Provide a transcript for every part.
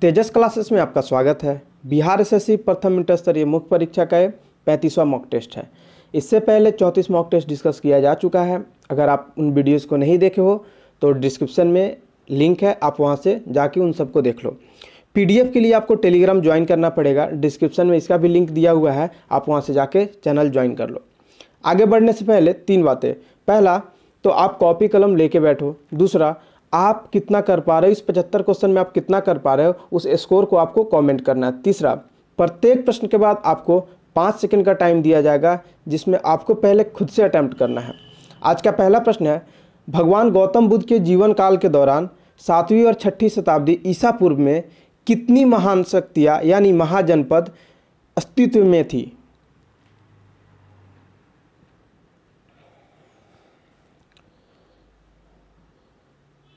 तेजस classes में आपका स्वागत है बिहार एस प्रथम इंटर स्तरीय मुख्य परीक्षा का पैंतीसवां मॉक टेस्ट है इससे पहले चौंतीस मॉक टेस्ट डिस्कस किया जा चुका है अगर आप उन वीडियोस को नहीं देखे हो तो डिस्क्रिप्शन में लिंक है आप वहां से जाके उन सबको देख लो पीडीएफ के लिए आपको टेलीग्राम ज्वाइन करना पड़ेगा डिस्क्रिप्शन में इसका भी लिंक दिया हुआ है आप वहाँ से जाके चैनल ज्वाइन कर लो आगे बढ़ने से पहले तीन बातें पहला तो आप कॉपी कलम ले बैठो दूसरा आप कितना कर पा रहे हो इस पचहत्तर क्वेश्चन में आप कितना कर पा रहे हो उस स्कोर को आपको कमेंट करना है तीसरा प्रत्येक प्रश्न के बाद आपको पाँच सेकंड का टाइम दिया जाएगा जिसमें आपको पहले खुद से अटैम्प्ट करना है आज का पहला प्रश्न है भगवान गौतम बुद्ध के जीवन काल के दौरान सातवीं और छठी शताब्दी ईसा पूर्व में कितनी महान शक्तियाँ यानी महाजनपद अस्तित्व में थी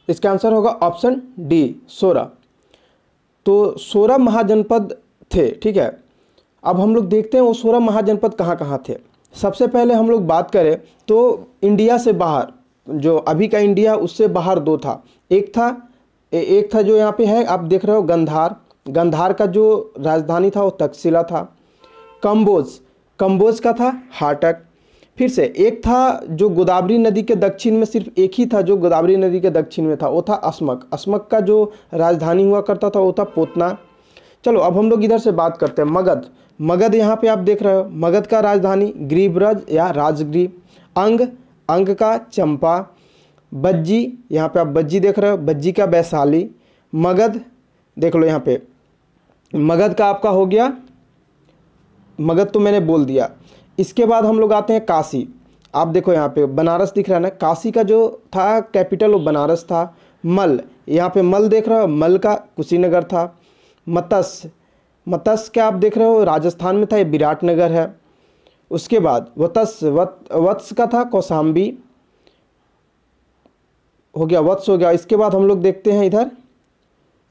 इसका आंसर होगा ऑप्शन डी सोरा तो सोरा महाजनपद थे ठीक है अब हम लोग देखते हैं वो सोरा महाजनपद कहाँ कहाँ थे सबसे पहले हम लोग बात करें तो इंडिया से बाहर जो अभी का इंडिया उससे बाहर दो था एक था ए, एक था जो यहाँ पे है आप देख रहे हो गंधार गंधार का जो राजधानी था वो तकसीला था कम्बोज कम्बोज का था हाटक फिर से एक था जो गोदावरी नदी के दक्षिण में सिर्फ एक ही था जो गोदावरी नदी के दक्षिण में था वो था अस्मक अस्मक का जो राजधानी हुआ करता था वो था पोतना चलो अब हम लोग इधर से बात करते हैं मगध मगध यहाँ पे आप देख रहे हो मगध का राजधानी ग्रीवरज या राजगृह अंग अंग का चंपा बज्जी यहाँ पे आप बज्जी देख रहे हो बज्जी का वैशाली मगध देख लो यहाँ पे मगध का आपका हो गया मगध तो मैंने बोल दिया इसके बाद हम लोग आते हैं काशी आप देखो यहाँ पे बनारस दिख रहा है ना काशी का जो था कैपिटल वो बनारस था मल यहाँ पे मल देख रहे हो मल का कुशीनगर था मत्स्य मत्स्य क्या आप देख रहे हो राजस्थान में था ये विराट नगर है उसके बाद वत्स वत्स का था कौसाम्बी हो गया वत्स हो गया इसके बाद हम लोग देखते हैं इधर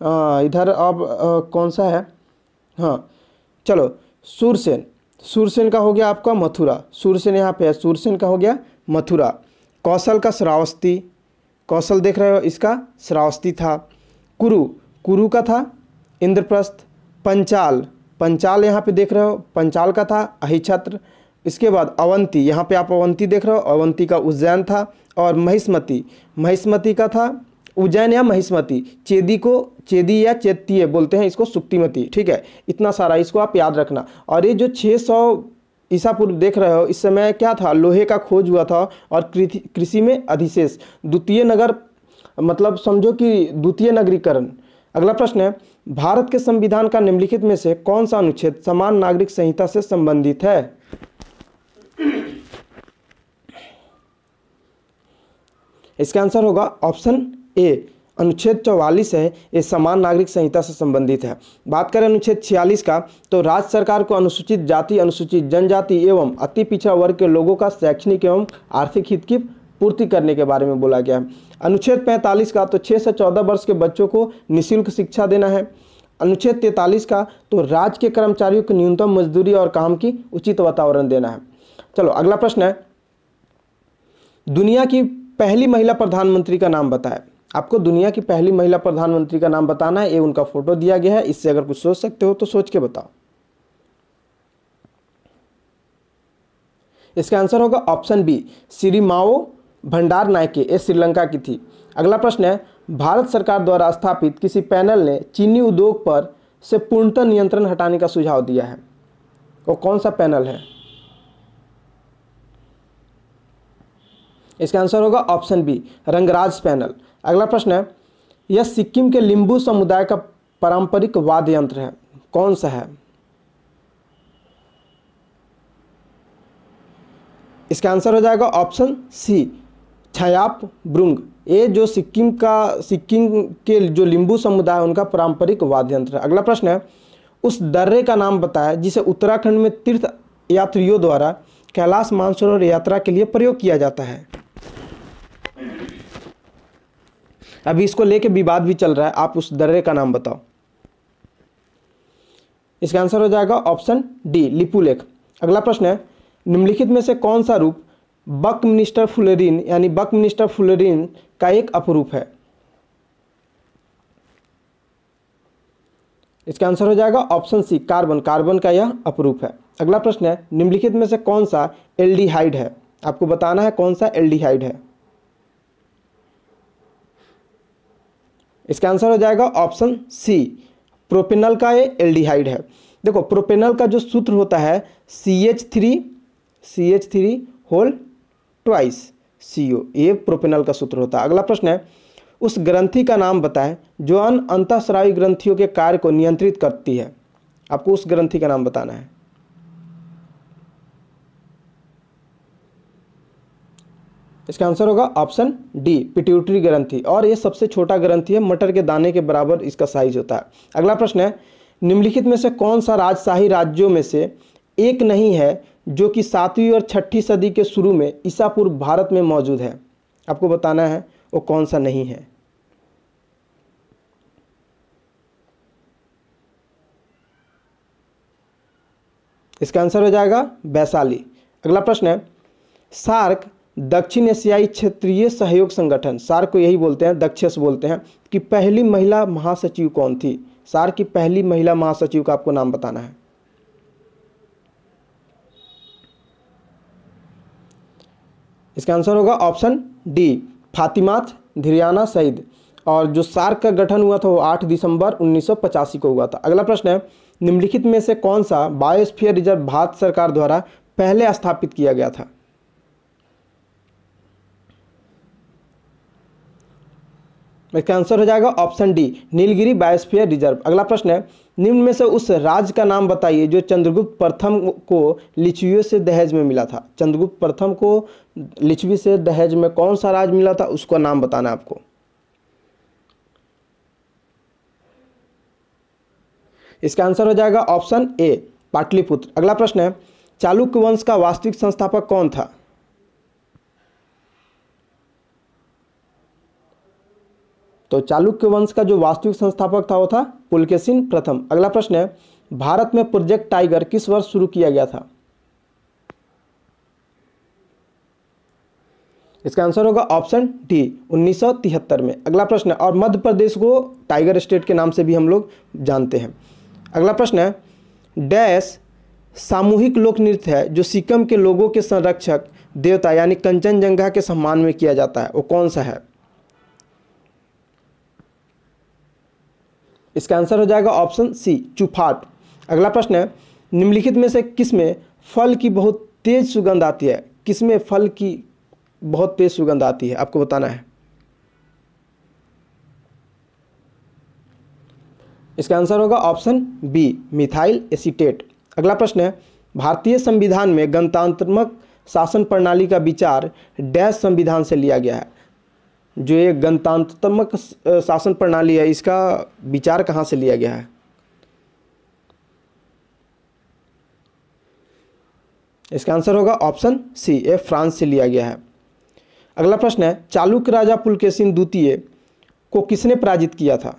आ, हाँ, इधर अब कौन सा है हाँ चलो सूरसेन सूरसेन का हो गया आपका मथुरा सूरसेन यहाँ पे है सूरसेन का हो गया मथुरा कौशल का श्रावस्ती कौशल देख रहे हो इसका श्रावस्ती था कुरु कुरु का था इंद्रप्रस्थ पंचाल पंचाल यहाँ पे देख रहे हो पंचाल का था अहिछत्र इसके बाद अवंती यहाँ पे आप अवंती देख रहे हो अवंती का उज्जैन था और महिष्मति महिष्मति का था उज्जैन या महिष्मती चेदी को चेदी या चेतीय बोलते हैं इसको सुक्तिमती ठीक है इतना सारा इसको आप याद रखना और ये जो 600 ईसा पूर्व देख रहे हो इस समय क्या था लोहे का खोज हुआ था और कृषि में अधिशेष द्वितीय नगर मतलब समझो कि द्वितीय नगरीकरण अगला प्रश्न है भारत के संविधान का निम्नलिखित में से कौन सा अनुच्छेद समान नागरिक संहिता से संबंधित है इसका आंसर होगा ऑप्शन ए अनुच्छेद चौवालीस है ये समान नागरिक संहिता से संबंधित है बात करें अनुच्छेद छियालीस का तो राज्य सरकार को अनुसूचित जाति अनुसूचित जनजाति एवं अति पिछड़ा वर्ग के लोगों का शैक्षणिक एवं आर्थिक हित की पूर्ति करने के बारे में बोला गया है अनुच्छेद पैंतालीस का तो छः से चौदह वर्ष के बच्चों को निःशुल्क शिक्षा देना है अनुच्छेद तैंतालीस का तो राज्य के कर्मचारियों को न्यूनतम मजदूरी और काम की उचित वातावरण देना है चलो अगला प्रश्न है दुनिया की पहली महिला प्रधानमंत्री का नाम बताएं आपको दुनिया की पहली महिला प्रधानमंत्री का नाम बताना है ये उनका फोटो दिया गया है इससे अगर कुछ सोच सकते हो तो सोच के बताओ इसका आंसर होगा ऑप्शन बी सिरिमाओ भंडार नायके ये श्रीलंका की थी अगला प्रश्न है भारत सरकार द्वारा स्थापित किसी पैनल ने चीनी उद्योग पर से पूर्णतः नियंत्रण हटाने का सुझाव दिया है वो कौन सा पैनल है इसका आंसर होगा ऑप्शन बी रंगराज पैनल अगला प्रश्न है यह सिक्किम के लिंबू समुदाय का पारंपरिक वाद्य यंत्र है कौन सा है इसका आंसर हो जाएगा ऑप्शन सी छयाप ब्रुंग ये जो सिक्किम का सिक्किम के जो लिंबू समुदाय उनका पारंपरिक वाद्य यंत्र है अगला प्रश्न है उस दर्रे का नाम बताया जिसे उत्तराखंड में तीर्थ यात्रियों द्वारा कैलाश मानसरोवर यात्रा के लिए प्रयोग किया जाता है अभी इसको लेके विवाद भी चल रहा है आप उस दर्रे का नाम बताओ इसका आंसर हो जाएगा ऑप्शन डी लिपू लेख अगला प्रश्न है निम्नलिखित में से कौन सा रूप बक मिनिस्टर फुलेरिन यानी बक मिनिस्टर फुलेरिन का एक अपरूप है इसका आंसर हो जाएगा ऑप्शन सी कार्बन कार्बन का यह अपरूप है अगला प्रश्न है निम्नलिखित में से कौन सा एल्डिहाइड है आपको बताना है कौन सा एल्डिहाइड है इसका आंसर हो जाएगा ऑप्शन सी प्रोपेनल का ये एल्डिहाइड है देखो प्रोपेनल का जो सूत्र होता है C H three C H three whole twice C O ये प्रोपेनल का सूत्र होता है अगला प्रश्न है उस ग्रंथि का नाम बताएं जो अन अंतःस्रावी ग्रंथियों के कार्य को नियंत्रित करती है आपको उस ग्रंथि का नाम बताना है इसका आंसर होगा ऑप्शन डी पिट्यूटरी ग्रंथि और ये सबसे छोटा ग्रंथि है मटर के दाने के बराबर इसका साइज होता है अगला प्रश्न है निम्नलिखित में से कौन सा राजशाही राज्यों में से एक नहीं है जो कि सातवीं और छठी सदी के शुरू में ईसापुर भारत में मौजूद है आपको बताना है वो कौन सा नहीं है इसका आंसर हो जाएगा वैशाली अगला प्रश्न है सार्क दक्षिण एशियाई क्षेत्रीय सहयोग संगठन सार को यही बोलते हैं दक्षस बोलते हैं कि पहली महिला महासचिव कौन थी सार की पहली महिला महासचिव का आपको नाम बताना है इसका आंसर होगा ऑप्शन डी फातिमा धिरियाना सईद और जो सार का गठन हुआ था वो 8 दिसंबर उन्नीस को हुआ था अगला प्रश्न है निम्नलिखित में से कौन सा बायोस्फीयर रिजर्व भारत सरकार द्वारा पहले स्थापित किया गया था इसका आंसर हो जाएगा option D Nilgiri biosphere reserve अगला प्रश्न है निम्न में से उस राज्य का नाम बताइए जो चंद्रगुप्त प्रथम को लिचुओं से दहेज में मिला था चंद्रगुप्त प्रथम को लिचवी से दहेज में कौन सा राज मिला था उसका नाम बताना आपको इसका आंसर हो जाएगा ऑप्शन ए पाटलिपुत्र अगला प्रश्न है चालुक्य वंश का वास्तविक संस्थापक कौन था तो चालुक्य वंश का जो वास्तविक संस्थापक था वो था पुलकेसिन प्रथम अगला प्रश्न है भारत में प्रोजेक्ट टाइगर किस वर्ष शुरू किया गया था इसका आंसर होगा ऑप्शन डी 1973 में अगला प्रश्न है और मध्य प्रदेश को टाइगर स्टेट के नाम से भी हम लोग जानते हैं अगला प्रश्न है डैश सामूहिक लोक नृत्य है जो सिक्किम के लोगों के संरक्षक देवता यानी कंचनजंगा के सम्मान में किया जाता है वो कौन सा है इसका आंसर हो जाएगा ऑप्शन सी चुफाट अगला प्रश्न है निम्नलिखित में से किस में फल की बहुत तेज सुगंध आती है किस में फल की बहुत तेज सुगंध आती है आपको बताना है इसका आंसर होगा ऑप्शन बी मिथाइल एसीटेट अगला प्रश्न है भारतीय संविधान में गणतांत्रिक शासन प्रणाली का विचार डैश संविधान से लिया गया है जो एक गणतंत्रात्मक शासन प्रणाली है इसका विचार कहाँ से लिया गया है इसका आंसर होगा ऑप्शन सी ए फ्रांस से लिया गया है अगला प्रश्न है चालुक्य राजा पुलकेशिन द्वितीय को किसने पराजित किया था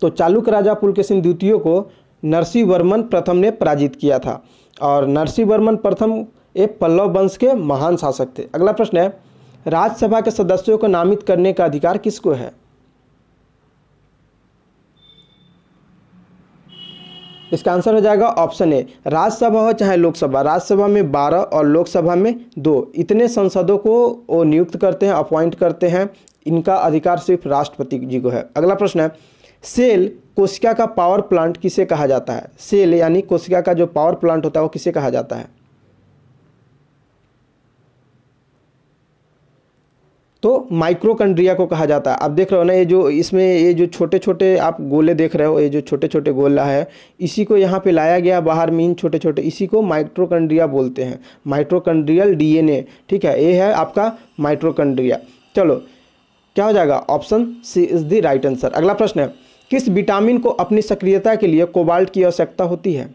तो चालुक्य राजा पुलकेशिन द्वितीय को नरसिंह वर्मन प्रथम ने पराजित किया था और नरसिंह वर्मन प्रथम एक पल्लव वंश के महान शासक थे अगला प्रश्न है राज्यसभा के सदस्यों को नामित करने का अधिकार किसको है इसका आंसर हो जाएगा ऑप्शन ए राज्यसभा हो चाहे लोकसभा राज्यसभा में बारह और लोकसभा में दो इतने सांसदों को वो नियुक्त करते हैं अपॉइंट करते हैं इनका अधिकार सिर्फ राष्ट्रपति जी को है अगला प्रश्न है सेल कोशिका का पावर प्लांट किसे कहा जाता है सेल यानी कोशिका का जो पावर प्लांट होता है वो किसे कहा जाता है तो माइक्रोकंड्रिया को कहा जाता है आप देख रहे हो ना ये जो इसमें ये जो छोटे छोटे आप गोले देख रहे हो ये जो छोटे छोटे गोला है इसी को यहाँ पे लाया गया बाहर मीन छोटे छोटे इसी को माइक्रोकंड्रिया बोलते हैं माइक्रोकंड्रियल डीएनए ठीक है ये है आपका माइक्रोकंड्रिया चलो क्या हो जाएगा option C is the right answer अगला प्रश्न है किस विटामिन को अपनी सक्रियता के लिए कोबाल्ट की आवश्यकता होती है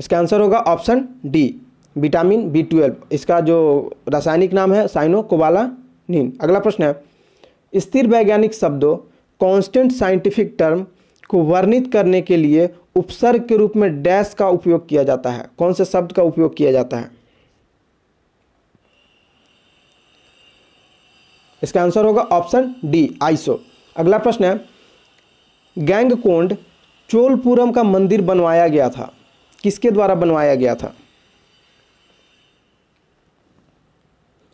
इसका आंसर होगा option D vitamin B twelve इसका जो रासायनिक नाम है साइनो कोबाला नीन अगला प्रश्न है स्थिर वैज्ञानिक शब्दों कांस्टेंट साइंटिफिक टर्म को वर्णित करने के लिए उपसर्ग के रूप में डैश का उपयोग किया जाता है कौन से शब्द का उपयोग किया जाता है इसका आंसर होगा ऑप्शन डी आइसो अगला प्रश्न है गैंगकोंड चोलपुरम का मंदिर बनवाया गया था किसके द्वारा बनवाया गया था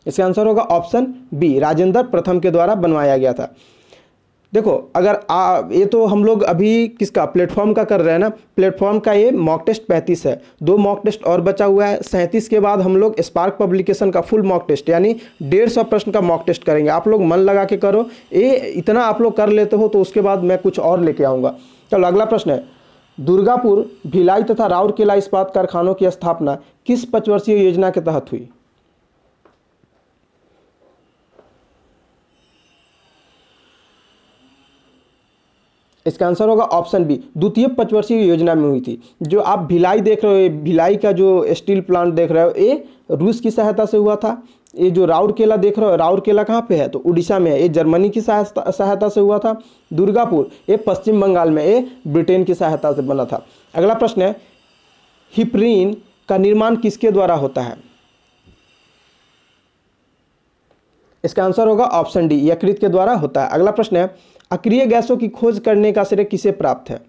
इसका आंसर होगा ऑप्शन बी राजेंद्र प्रथम के द्वारा बनवाया गया था देखो अगर आ, ये तो हम लोग अभी किसका प्लेटफॉर्म का कर रहे हैं ना प्लेटफॉर्म का ये मॉक टेस्ट पैंतीस है दो मॉक टेस्ट और बचा हुआ है सैंतीस के बाद हम लोग स्पार्क पब्लिकेशन का फुल मॉक टेस्ट यानी डेढ़ सौ प्रश्न का मॉक टेस्ट करेंगे आप लोग मन लगा के करो ये इतना आप लोग कर लेते हो तो उसके बाद मैं कुछ और लेके आऊँगा चलो अगला प्रश्न है दुर्गापुर भिलाई तथा राउरकेला इस्पात कारखानों की स्थापना किस पंचवर्षीय योजना के तहत हुई इसका आंसर होगा ऑप्शन बी द्वितीय पंचवर्षीय योजना में हुई थी जो आप भिलाई देख रहे हो भिलाई का जो स्टील प्लांट देख रहे हो ये रूस की सहायता से हुआ था ये जो राउरकेला देख रहे हो राउरकेला कहाँ पे है तो उड़ीसा में है ये जर्मनी की सहायता से हुआ था दुर्गापुर ये पश्चिम बंगाल में ये ब्रिटेन की सहायता से बना था अगला प्रश्न है हिप्रीन का निर्माण किसके द्वारा होता है इसका आंसर होगा ऑप्शन डी यकृत के द्वारा होता है अगला प्रश्न है अक्रिय गैसों की खोज करने का श्रेय किसे प्राप्त है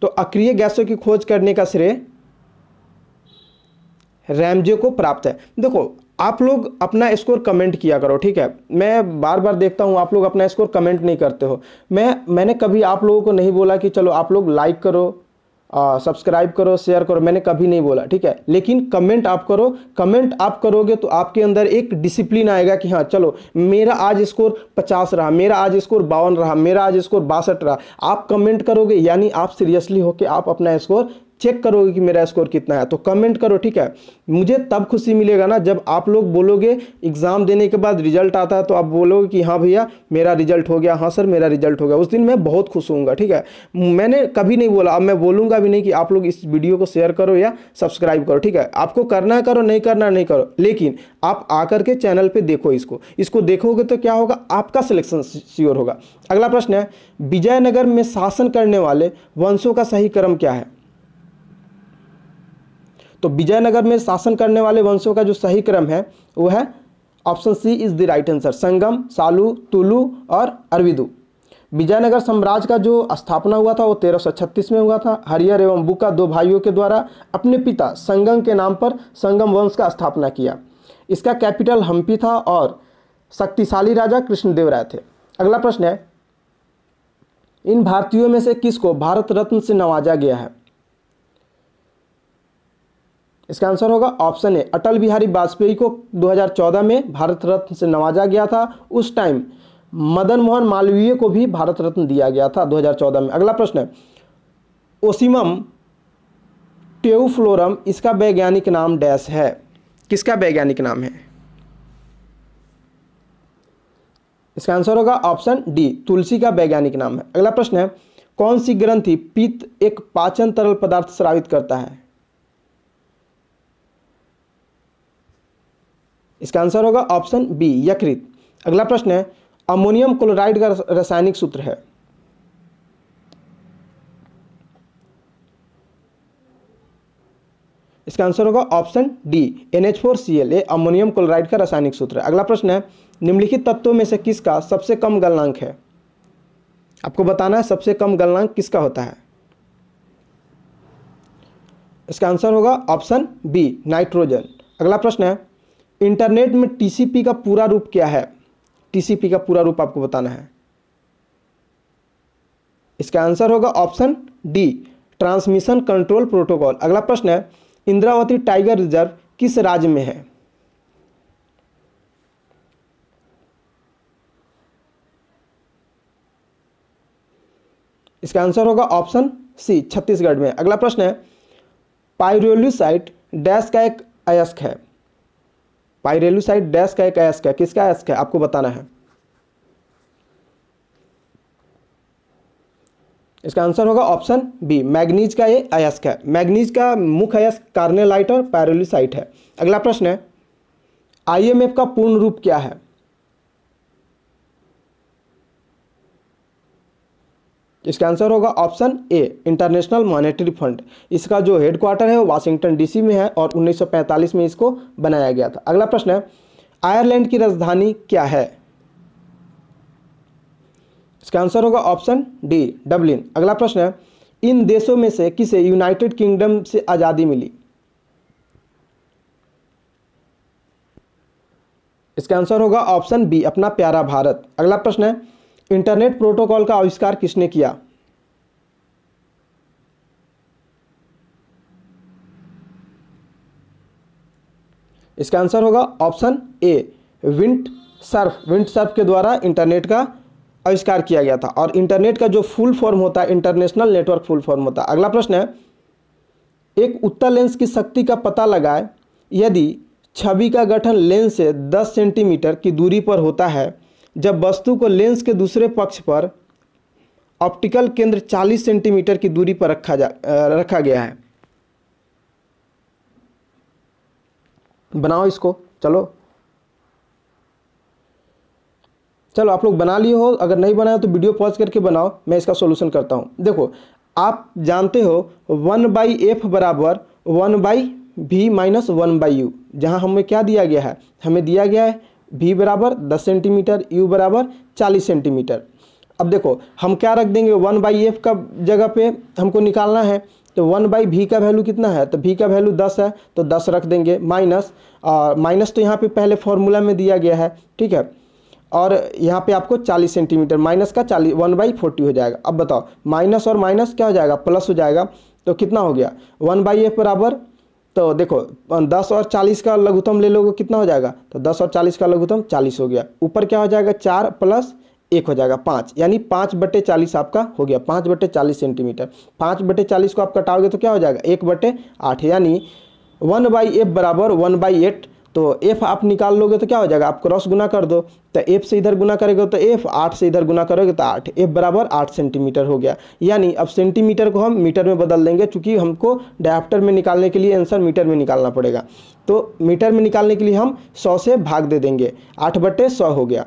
तो अक्रिय गैसों की खोज करने का श्रेय रैमजे को प्राप्त है देखो आप लोग अपना स्कोर कमेंट किया करो ठीक है मैं बार बार देखता हूं आप लोग अपना स्कोर कमेंट नहीं करते हो मैं मैंने कभी आप लोगों को नहीं बोला कि चलो आप लोग लाइक करो सब्सक्राइब करो शेयर करो मैंने कभी नहीं बोला ठीक है लेकिन कमेंट आप करो कमेंट आप करोगे तो आपके अंदर एक डिसिप्लिन आएगा कि हाँ चलो मेरा आज स्कोर पचास रहा मेरा आज स्कोर बावन रहा मेरा आज स्कोर बासठ रहा आप कमेंट करोगे यानी आप सीरियसली होकर आप अपना स्कोर चेक करोगे कि मेरा स्कोर कितना है तो कमेंट करो ठीक है मुझे तब खुशी मिलेगा ना जब आप लोग बोलोगे एग्ज़ाम देने के बाद रिजल्ट आता है तो आप बोलोगे कि हाँ भैया मेरा रिजल्ट हो गया हाँ सर मेरा रिजल्ट हो गया उस दिन मैं बहुत खुश हूँ ठीक है मैंने कभी नहीं बोला अब मैं बोलूँगा भी नहीं कि आप लोग इस वीडियो को शेयर करो या सब्सक्राइब करो ठीक है आपको करना है करो नहीं करना नहीं करो लेकिन आप आकर के चैनल पर देखो इसको इसको देखोगे तो क्या होगा आपका सिलेक्शन श्योर होगा अगला प्रश्न है विजयनगर में शासन करने वाले वंशों का सही क्रम क्या है तो विजयनगर में शासन करने वाले वंशों का जो सही क्रम है वो है option C is the right answer Sangam Saluva Tuluva और अरविदु विजयनगर साम्राज्य का जो स्थापना हुआ था वो छत्तीस में हुआ था हरियर एवं बुका दो भाइयों के द्वारा अपने पिता संगम के नाम पर संगम वंश का स्थापना किया इसका कैपिटल हम्पी था और शक्तिशाली राजा कृष्णदेव राय थे अगला प्रश्न है इन भारतीयों में से किसको भारत रत्न से नवाजा गया है इसका आंसर होगा ऑप्शन ए अटल बिहारी वाजपेयी को 2014 में भारत रत्न से नवाजा गया था उस टाइम मदन मोहन मालवीय को भी भारत रत्न दिया गया था 2014 में अगला प्रश्न है ओसिमम टेउफ्लोरम इसका वैज्ञानिक नाम डैश है किसका वैज्ञानिक नाम है इसका आंसर होगा ऑप्शन डी तुलसी का वैज्ञानिक नाम है अगला प्रश्न है कौन सी ग्रंथि पित्त एक पाचन तरल पदार्थ श्रावित करता है इसका आंसर होगा ऑप्शन बी यकृत अगला प्रश्न है अमोनियम क्लोराइड का रासायनिक सूत्र है इसका आंसर होगा ऑप्शन डी NH4Cl ए अमोनियम क्लोराइड का रासायनिक सूत्र है अगला प्रश्न है निम्नलिखित तत्वों में से किसका सबसे कम गलनांक है आपको बताना है सबसे कम गलनांक किसका होता है इसका आंसर होगा ऑप्शन बी नाइट्रोजन अगला प्रश्न है इंटरनेट में टीसीपी का पूरा रूप क्या है टीसीपी का पूरा रूप आपको बताना है इसका आंसर होगा option D transmission control protocol अगला प्रश्न है इंद्रावती टाइगर रिजर्व किस राज्य में है इसका आंसर होगा ऑप्शन सी छत्तीसगढ़ में अगला प्रश्न है पायरोलिसाइट डैश का एक अयस्क है पायरेलूसाइड डैश का एक एस्क है किसका एस्क है आपको बताना है इसका आंसर होगा ऑप्शन बी मैग्नीज का ये अयस्क है मैग्नीज का मुख्य अयस्क कार्नेलाइट और पैरोलिसाइट है अगला प्रश्न है आईएमएफ का पूर्ण रूप क्या है इसका आंसर होगा option A International Monetary Fund इसका जो हेडक्वार्टर है वो वाशिंगटन डीसी में है और 1945 में इसको बनाया गया था अगला प्रश्न है आयरलैंड की राजधानी क्या है इसका आंसर होगा ऑप्शन डी डब्लिन अगला प्रश्न है इन देशों में से किसे यूनाइटेड किंगडम से आज़ादी मिली इसका आंसर होगा ऑप्शन बी अपना प्यारा भारत अगला प्रश्न है इंटरनेट प्रोटोकॉल का आविष्कार किसने किया इसका आंसर होगा option A Vint Cerf Vint Cerf के द्वारा इंटरनेट का आविष्कार किया गया था और इंटरनेट का जो फुल फॉर्म होता है इंटरनेशनल नेटवर्क फुल फॉर्म होता है अगला प्रश्न है एक उत्तर लेंस की शक्ति का पता लगाए यदि छवि का गठन लेंस से 10 सेंटीमीटर की दूरी पर होता है जब वस्तु को लेंस के दूसरे पक्ष पर ऑप्टिकल केंद्र 40 सेंटीमीटर की दूरी पर रखा जा रखा गया है बनाओ इसको चलो चलो आप लोग बना लिए हो अगर नहीं बनाया तो वीडियो पॉज करके बनाओ मैं इसका सोल्यूशन करता हूं देखो आप जानते हो वन बाई एफ बराबर one by V minus one by U जहाँ हमें क्या दिया गया है हमें दिया गया है वी बराबर दस सेंटीमीटर यू बराबर चालीस सेंटीमीटर अब देखो हम क्या रख देंगे वन बाई एफ का जगह पे हमको निकालना है तो वन बाई भी का वैल्यू कितना है तो भी का वैल्यू दस है तो दस रख देंगे माइनस और माइनस तो यहाँ पे पहले फॉर्मूला में दिया गया है ठीक है और यहाँ पे आपको चालीस सेंटीमीटर माइनस का चालीस वन बाई फोर्टी हो जाएगा अब बताओ माइनस और माइनस क्या हो जाएगा प्लस हो जाएगा तो कितना हो गया वन बाई एफ बराबर तो देखो अं, दस और चालीस का लघुतम ले लोगे कितना हो जाएगा तो दस और चालीस का लघुतम चालीस हो गया ऊपर क्या हो जाएगा चार प्लस एक हो जाएगा पाँच यानी पाँच बटे चालीस आपका हो गया पाँच बटे चालीस सेंटीमीटर पाँच बटे चालीस को आप कटाओगे तो क्या हो जाएगा एक बटे आठ यानी वन बाई एफ बराबर वन बाई एट तो एफ आप निकाल लोगे तो क्या हो जाएगा आप क्रॉस गुना कर दो तो एफ से इधर गुना करेगा तो एफ आठ से इधर गुना करोगे तो आठ एफ बराबर आठ सेंटीमीटर हो गया यानी अब सेंटीमीटर को हम मीटर में बदल देंगे चूंकि हमको डायप्टर में निकालने के लिए आंसर मीटर में निकालना पड़ेगा तो मीटर में निकालने के लिए हम सौ से भाग दे देंगे आठ बटे सौ हो गया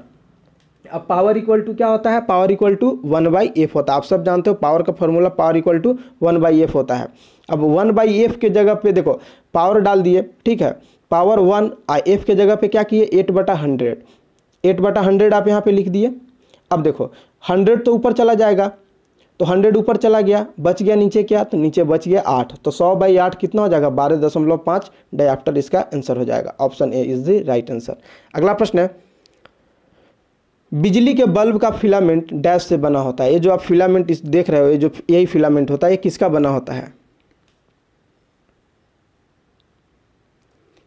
अब पावर इक्वल टू क्या होता है power equal to one by F होता है आप सब जानते हो पावर का formula power equal to one by F होता है अब वन बाई एफ के जगह पे देखो पावर डाल दिए ठीक है पावर वन आई एफ के जगह पे क्या किए एट बटा हंड्रेड एट बटा हंड्रेड आप यहाँ पे लिख दिए अब देखो हंड्रेड तो ऊपर चला जाएगा तो हंड्रेड ऊपर चला गया बच गया नीचे क्या तो नीचे बच गया आठ तो सौ बाई आठ कितना हो जाएगा बारह दशमलव पाँच डायफ्टर इसका आंसर हो जाएगा option A is the right answer अगला प्रश्न है बिजली के बल्ब का फिलामेंट डैश से बना होता है ये जो आप फिलामेंट इस देख रहे हो ये जो यही फिलामेंट होता है ये किसका बना होता है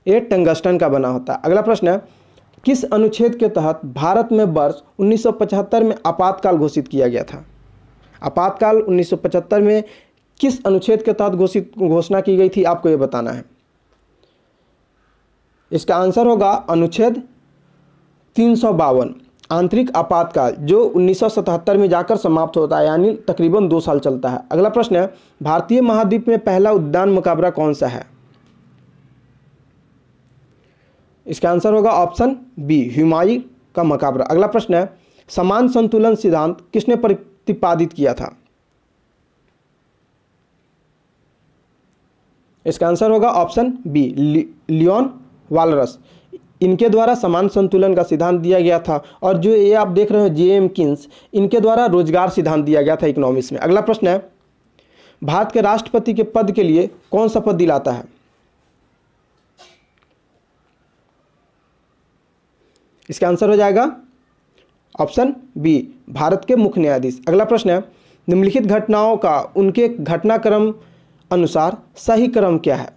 ये टंगस्टन का बना होता है अगला प्रश्न है किस अनुच्छेद के तहत भारत में वर्ष 1975 में आपातकाल घोषित किया गया था आपातकाल 1975 में किस अनुच्छेद के तहत घोषित घोषणा की गई थी आपको ये बताना है इसका आंसर होगा अनुच्छेद तीन आंतरिक आपातकाल जो 1977 में जाकर समाप्त होता है यानी तकरीबन दो साल चलता है अगला प्रश्न है भारतीय महाद्वीप में पहला उद्यान मुकाबला कौन सा है इसका आंसर होगा ऑप्शन बी हुमायूं का मकाबरा अगला प्रश्न है समान संतुलन सिद्धांत किसने प्रतिपादित किया था इसका आंसर होगा ऑप्शन बी लियोन वालरस इनके द्वारा समान संतुलन का सिद्धांत दिया गया था और जो ये आप देख रहे हो जे एम किन्स इनके द्वारा रोजगार सिद्धांत दिया गया था इकोनॉमिक्स में अगला प्रश्न है भारत के राष्ट्रपति के पद के लिए कौन सा पद दिलाता है इसका आंसर हो जाएगा ऑप्शन बी भारत के मुख्य न्यायाधीश अगला प्रश्न है निम्नलिखित घटनाओं का उनके घटनाक्रम अनुसार सही क्रम क्या है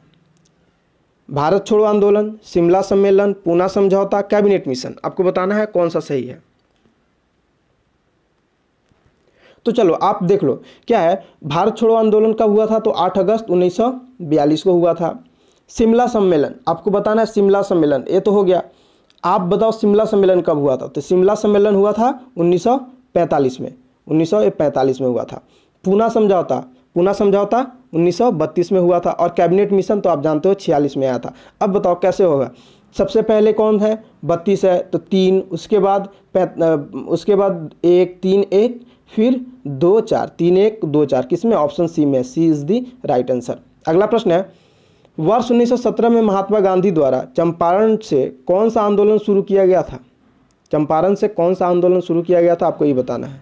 भारत छोड़ो आंदोलन शिमला सम्मेलन पूना समझौता कैबिनेट मिशन आपको बताना है कौन सा सही है तो चलो आप देख लो क्या है भारत छोड़ो आंदोलन कब हुआ था तो 8 अगस्त 1942 को हुआ था शिमला सम्मेलन आपको बताना है शिमला सम्मेलन ये तो हो गया आप बताओ शिमला सम्मेलन कब हुआ था तो शिमला सम्मेलन हुआ था 1945 में 1945 में हुआ था पूना समझौता पूना समझौता 1932 में हुआ था और कैबिनेट मिशन तो आप जानते हो छियालीस में आया था अब बताओ कैसे होगा सबसे पहले कौन है बत्तीस है तो तीन उसके बाद उसके बाद एक तीन एक फिर दो चार तीन एक दो चार किसमें ऑप्शन सी में C is the right answer अगला प्रश्न है वर्ष 1917 में महात्मा गांधी द्वारा चंपारण से कौन सा आंदोलन शुरू किया गया था चंपारण से कौन सा आंदोलन शुरू किया गया था आपको ये बताना है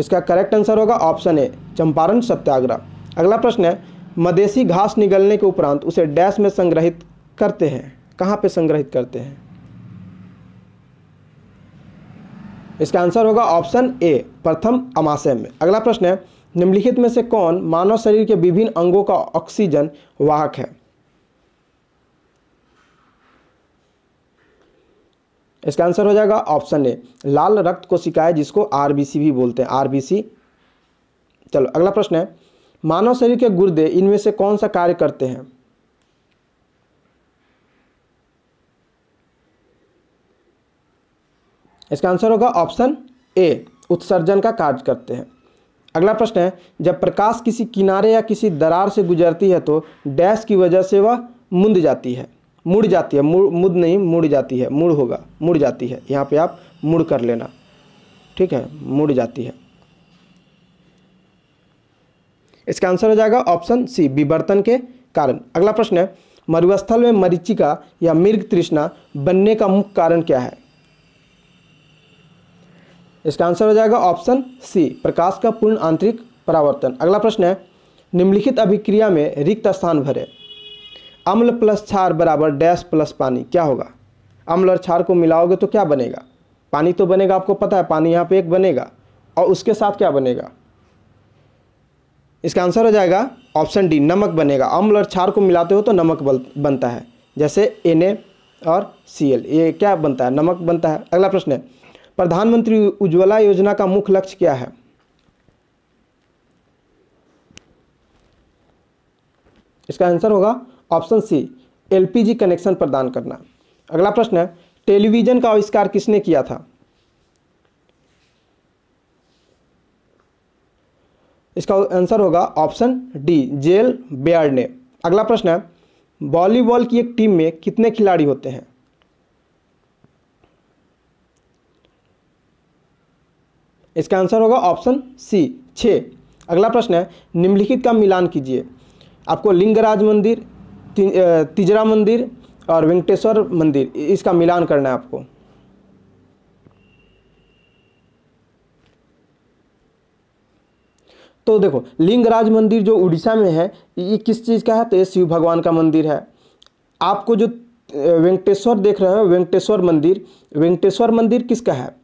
इसका करेक्ट आंसर होगा ऑप्शन ए चंपारण सत्याग्रह अगला प्रश्न है मदेशी घास निगलने के उपरांत उसे डैश में संग्रहित करते हैं कहाँ पे संग्रहित करते हैं इसका आंसर होगा ऑप्शन ए प्रथम अमाशय में अगला प्रश्न है निम्नलिखित में से कौन मानव शरीर के विभिन्न अंगों का ऑक्सीजन वाहक है इसका आंसर हो जाएगा ऑप्शन ए लाल रक्त कोशिकाएं जिसको आरबीसी भी बोलते हैं आरबीसी चलो अगला प्रश्न है मानव शरीर के गुर्दे इनमें से कौन सा कार्य करते हैं इसका आंसर होगा ऑप्शन ए उत्सर्जन का कार्य करते हैं अगला प्रश्न है जब प्रकाश किसी किनारे या किसी दरार से गुजरती है तो डैश की वजह से वह मुंद जाती है मुड़ जाती है मुड़ मुद नहीं मुड़ जाती है मुड़ होगा मुड़ जाती है यहाँ पे आप मुड़ कर लेना ठीक है मुड़ जाती है इसका आंसर हो जाएगा ऑप्शन सी विवर्तन के कारण अगला प्रश्न है मरुस्थल में मरीचिका या मृग तृष्णा बनने का मुख्य कारण क्या है इसका आंसर हो जाएगा ऑप्शन सी प्रकाश का पूर्ण आंतरिक परावर्तन अगला प्रश्न है निम्नलिखित अभिक्रिया में रिक्त स्थान भरे अम्ल प्लस क्षार बराबर डैश प्लस पानी क्या होगा अम्ल और क्षार को मिलाओगे तो क्या बनेगा पानी तो बनेगा आपको पता है पानी यहाँ पे एक बनेगा और उसके साथ क्या बनेगा इसका आंसर हो जाएगा ऑप्शन डी नमक बनेगा अम्ल और क्षार को मिलाते हो तो नमक बनता है जैसे एन और सी ये क्या बनता है नमक बनता है अगला प्रश्न है प्रधानमंत्री उज्ज्वला योजना का मुख्य लक्ष्य क्या है इसका आंसर होगा ऑप्शन सी एलपीजी कनेक्शन प्रदान करना अगला प्रश्न है टेलीविज़न का आविष्कार किसने किया था इसका आंसर होगा ऑप्शन डी जेल बेयर ने अगला प्रश्न है वॉलीबॉल की एक टीम में कितने खिलाड़ी होते हैं इसका आंसर होगा ऑप्शन सी छः अगला प्रश्न है निम्नलिखित का मिलान कीजिए आपको लिंगराज मंदिर ति, तिजरा मंदिर और वेंकटेश्वर मंदिर इसका मिलान करना है आपको तो देखो लिंगराज मंदिर जो उड़ीसा में है ये किस चीज़ का है तो ये शिव भगवान का मंदिर है आपको जो वेंकटेश्वर देख रहे हो वेंकटेश्वर मंदिर वेंकटेश्वर मंदिर किसका है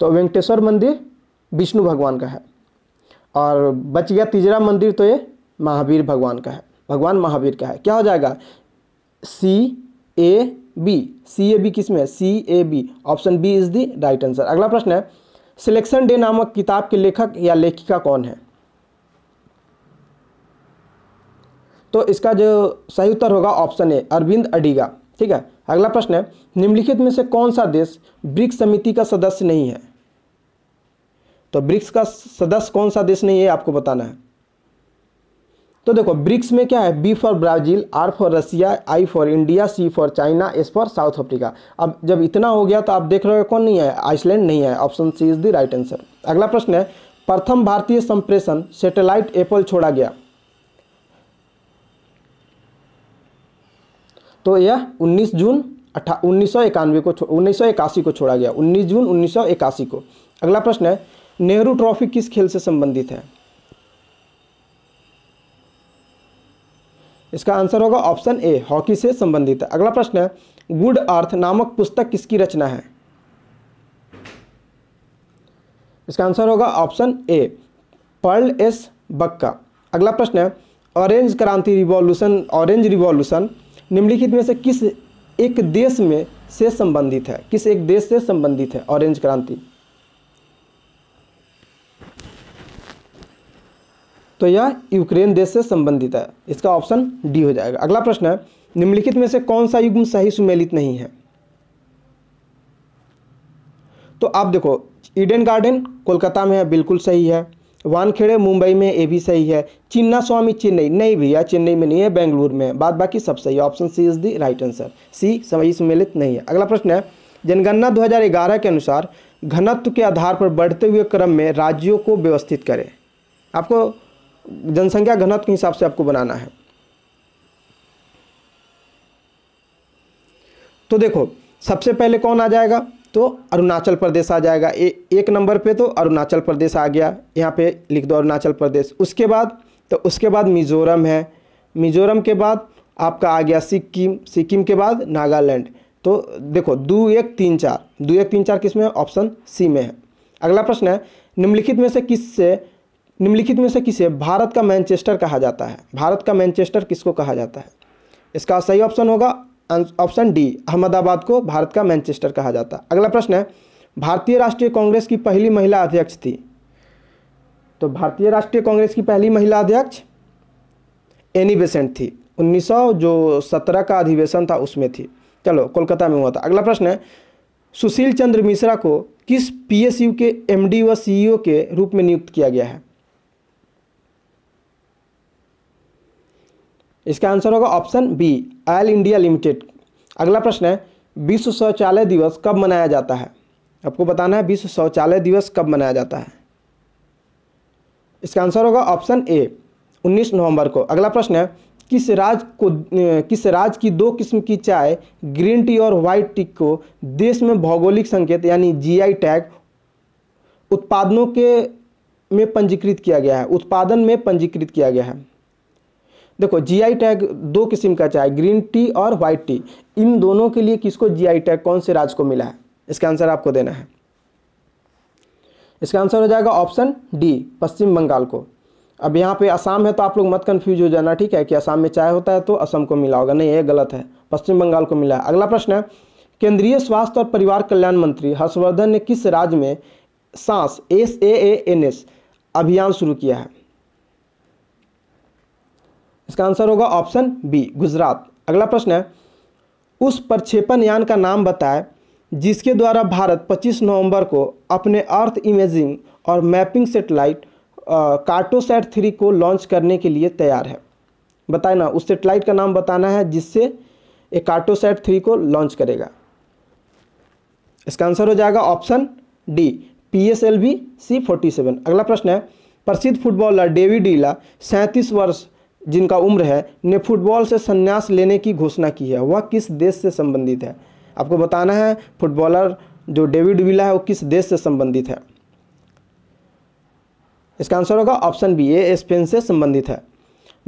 तो वेंकटेश्वर मंदिर विष्णु भगवान का है और बच गया तीसरा मंदिर तो ये महावीर भगवान का है भगवान महावीर का है क्या हो जाएगा सी A B C A B किस में C A B option B is the right answer अगला प्रश्न है सिलेक्शन डे नामक किताब के लेखक या लेखिका कौन है तो इसका जो सही उत्तर होगा ऑप्शन ए अरविंद अडीगा ठीक है अगला प्रश्न है निम्नलिखित में से कौन सा देश ब्रिक्स समिति का सदस्य नहीं है तो ब्रिक्स का सदस्य कौन सा देश नहीं है आपको बताना है तो देखो ब्रिक्स में क्या है B for Brazil R for Russia I for India C for China S for South Africa अब जब इतना हो गया तो आप देख रहे हो कौन नहीं है आइसलैंड नहीं है option C is the right answer अगला प्रश्न है प्रथम भारतीय संप्रेषण सैटेलाइट एप्पल छोड़ा गया तो यह 19 जून अठा उन्नीस को उन्नीस को छोड़ा गया 19 जून उन्नीस को अगला प्रश्न है नेहरू ट्रॉफी किस खेल से संबंधित है इसका आंसर होगा ऑप्शन ए हॉकी से संबंधित है अगला प्रश्न है गुड अर्थ नामक पुस्तक किसकी रचना है इसका आंसर होगा ऑप्शन ए पर्ल एस बक्का अगला प्रश्न है ऑरेंज क्रांति रिवॉल्यूशन ऑरेंज रिवॉल्यूशन निम्नलिखित में से किस एक देश में से संबंधित है किस एक देश से संबंधित है ऑरेंज क्रांति तो यह यूक्रेन देश से संबंधित है इसका ऑप्शन डी हो जाएगा अगला प्रश्न है निम्नलिखित में से कौन सा युग्म सही सुमेलित नहीं है तो आप देखो ईडन गार्डन कोलकाता में है बिल्कुल सही है वानखेड़े मुंबई में ये भी सही है चिन्ना स्वामी चेन्नई नहीं भैया चेन्नई में नहीं है बेंगलुरु में बाद बाकी सब सही है option C is the right answer C सभी सम्मिलित नहीं है अगला प्रश्न है जनगणना 2011 के अनुसार घनत्व के आधार पर बढ़ते हुए क्रम में राज्यों को व्यवस्थित करें आपको जनसंख्या घनत्व के हिसाब से आपको बनाना है तो देखो सबसे पहले कौन आ जाएगा तो अरुणाचल प्रदेश आ जाएगा ए, एक नंबर पे तो अरुणाचल प्रदेश आ गया यहाँ पे लिख दो अरुणाचल प्रदेश उसके बाद तो उसके बाद मिज़ोरम है मिज़ोरम के बाद आपका आ गया सिक्किम सिक्किम के बाद नागालैंड तो देखो दो एक तीन चार दो एक तीन चार किस में ऑप्शन सी में है अगला प्रश्न है निम्नलिखित में से किस से निम्नलिखित में से किसे भारत का मैनचेस्टर कहा जाता है भारत का मैनचेस्टर किसको कहा जाता है इसका सही ऑप्शन होगा ऑप्शन डी अहमदाबाद को भारत का मैनचेस्टर कहा जाता अगला प्रश्न है भारतीय राष्ट्रीय कांग्रेस की पहली महिला अध्यक्ष थी तो भारतीय राष्ट्रीय कांग्रेस की पहली महिला अध्यक्ष एनी बेसेंट थी 1900 जो 17 का अधिवेशन था उसमें थी चलो कोलकाता में हुआ था अगला प्रश्न है सुशील चंद्र मिश्रा को किस पीएसयू के एमडी व सीईओ के रूप में नियुक्त किया गया है इसका आंसर होगा option B Oil India Limited अगला प्रश्न है विश्व शौचालय दिवस कब मनाया जाता है आपको बताना है विश्व शौचालय दिवस कब मनाया जाता है इसका आंसर होगा ऑप्शन ए 19 नवंबर को अगला प्रश्न है किस राज्य को किस राज्य की दो किस्म की चाय ग्रीन टी और व्हाइट टी को देश में भौगोलिक संकेत यानी जीआई टैग उत्पादनों के में पंजीकृत किया गया है उत्पादन में पंजीकृत किया गया है देखो जीआई टैग दो किस्म का चाहे ग्रीन टी और व्हाइट टी इन दोनों के लिए किसको जीआई टैग कौन से राज्य को मिला है इसका आंसर आपको देना है इसका आंसर हो जाएगा ऑप्शन डी पश्चिम बंगाल को अब यहाँ पे असम है तो आप लोग मत कंफ्यूज हो जाना ठीक है कि असम में चाय होता है तो असम को मिला होगा नहीं ये गलत है पश्चिम बंगाल को मिला है अगला प्रश्न है केंद्रीय स्वास्थ्य और परिवार कल्याण मंत्री हर्षवर्धन ने किस राज्य में सांस एस ए एन एस अभियान शुरू किया है इसका आंसर होगा ऑप्शन बी गुजरात अगला प्रश्न है उस प्रक्षेपण यान का नाम बताएं जिसके द्वारा भारत 25 नवंबर को अपने अर्थ इमेजिंग और मैपिंग सेटेलाइट कार्टोसैट थ्री को लॉन्च करने के लिए तैयार है बताए ना उस सेटेलाइट का नाम बताना है जिससे ये कार्टोसैट थ्री को लॉन्च करेगा इसका आंसर हो जाएगा option D P S L V C forty seven अगला प्रश्न है प्रसिद्ध फुटबॉलर डेविड डीला सैंतीस वर्ष जिनका उम्र है ने फुटबॉल से संन्यास लेने की घोषणा की है वह किस देश से संबंधित है आपको बताना है फुटबॉलर जो डेविड विला है वो किस देश से संबंधित है इसका आंसर होगा ऑप्शन बी ए स्पेन से संबंधित है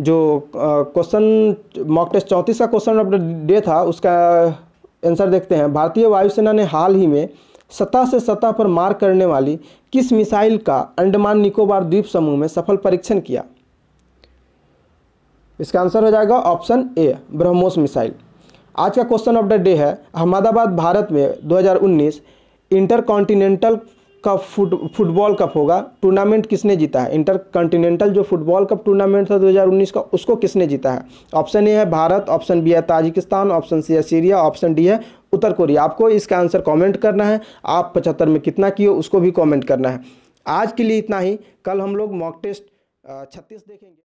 जो क्वेश्चन मॉक टेस्ट चौंतीस का क्वेश्चन ऑफ डे था उसका आंसर देखते हैं भारतीय वायुसेना ने हाल ही में सतह से सतह पर मार करने वाली किस मिसाइल का अंडमान निकोबार द्वीप समूह में सफल परीक्षण किया इसका आंसर हो जाएगा ऑप्शन ए ब्रह्मोस मिसाइल आज का क्वेश्चन ऑफ द डे है अहमदाबाद भारत में 2019 इंटर कॉन्टिनेंटल का फुट फुटबॉल कप होगा टूर्नामेंट किसने जीता है इंटर कॉन्टिनेंटल जो फुटबॉल कप टूर्नामेंट था 2019 का उसको किसने जीता है ऑप्शन ए है भारत ऑप्शन बी है ताजिकिस्तान ऑप्शन सी है सीरिया ऑप्शन डी है उत्तर कोरिया आपको इसका आंसर कॉमेंट करना है आप पचहत्तर में कितना किए उसको भी कॉमेंट करना है आज के लिए इतना ही कल हम लोग मॉक टेस्ट छत्तीस देखेंगे